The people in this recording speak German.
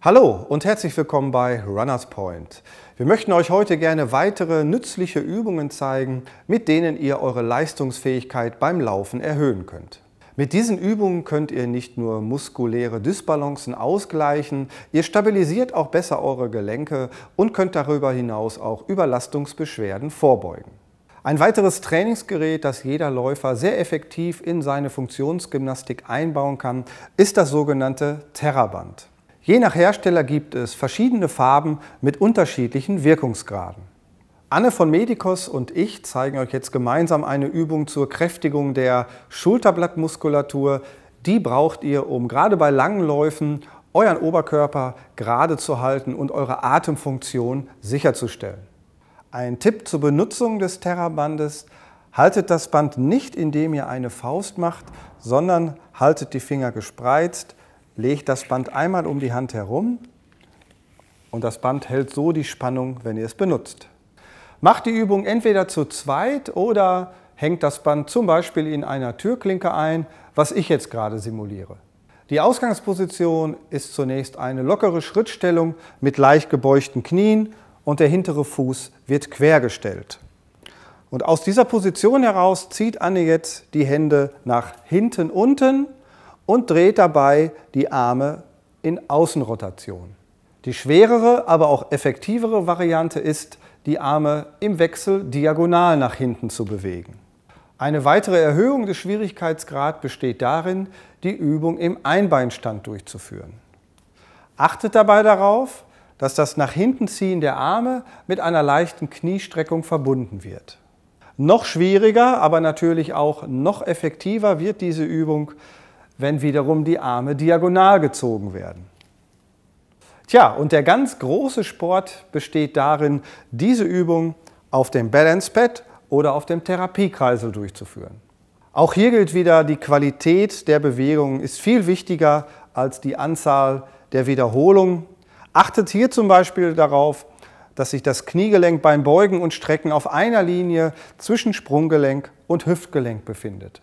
Hallo und herzlich willkommen bei Runners Point. Wir möchten euch heute gerne weitere nützliche Übungen zeigen, mit denen ihr eure Leistungsfähigkeit beim Laufen erhöhen könnt. Mit diesen Übungen könnt ihr nicht nur muskuläre Dysbalancen ausgleichen, ihr stabilisiert auch besser eure Gelenke und könnt darüber hinaus auch Überlastungsbeschwerden vorbeugen. Ein weiteres Trainingsgerät, das jeder Läufer sehr effektiv in seine Funktionsgymnastik einbauen kann, ist das sogenannte Terraband. Je nach Hersteller gibt es verschiedene Farben mit unterschiedlichen Wirkungsgraden. Anne von Medikos und ich zeigen euch jetzt gemeinsam eine Übung zur Kräftigung der Schulterblattmuskulatur. Die braucht ihr, um gerade bei langen Läufen euren Oberkörper gerade zu halten und eure Atemfunktion sicherzustellen. Ein Tipp zur Benutzung des Terrabandes. Haltet das Band nicht, indem ihr eine Faust macht, sondern haltet die Finger gespreizt, legt das Band einmal um die Hand herum und das Band hält so die Spannung, wenn ihr es benutzt. Macht die Übung entweder zu zweit oder hängt das Band zum Beispiel in einer Türklinke ein, was ich jetzt gerade simuliere. Die Ausgangsposition ist zunächst eine lockere Schrittstellung mit leicht gebeugten Knien und der hintere Fuß wird quergestellt. Und aus dieser Position heraus zieht Anne jetzt die Hände nach hinten unten und dreht dabei die Arme in Außenrotation. Die schwerere, aber auch effektivere Variante ist, die Arme im Wechsel diagonal nach hinten zu bewegen. Eine weitere Erhöhung des Schwierigkeitsgrad besteht darin, die Übung im Einbeinstand durchzuführen. Achtet dabei darauf, dass das nach hinten ziehen der Arme mit einer leichten Kniestreckung verbunden wird. Noch schwieriger, aber natürlich auch noch effektiver wird diese Übung, wenn wiederum die Arme diagonal gezogen werden. Tja, und der ganz große Sport besteht darin, diese Übung auf dem Balance Pad oder auf dem Therapiekreisel durchzuführen. Auch hier gilt wieder, die Qualität der Bewegungen ist viel wichtiger als die Anzahl der Wiederholungen. Achtet hier zum Beispiel darauf, dass sich das Kniegelenk beim Beugen und Strecken auf einer Linie zwischen Sprunggelenk und Hüftgelenk befindet.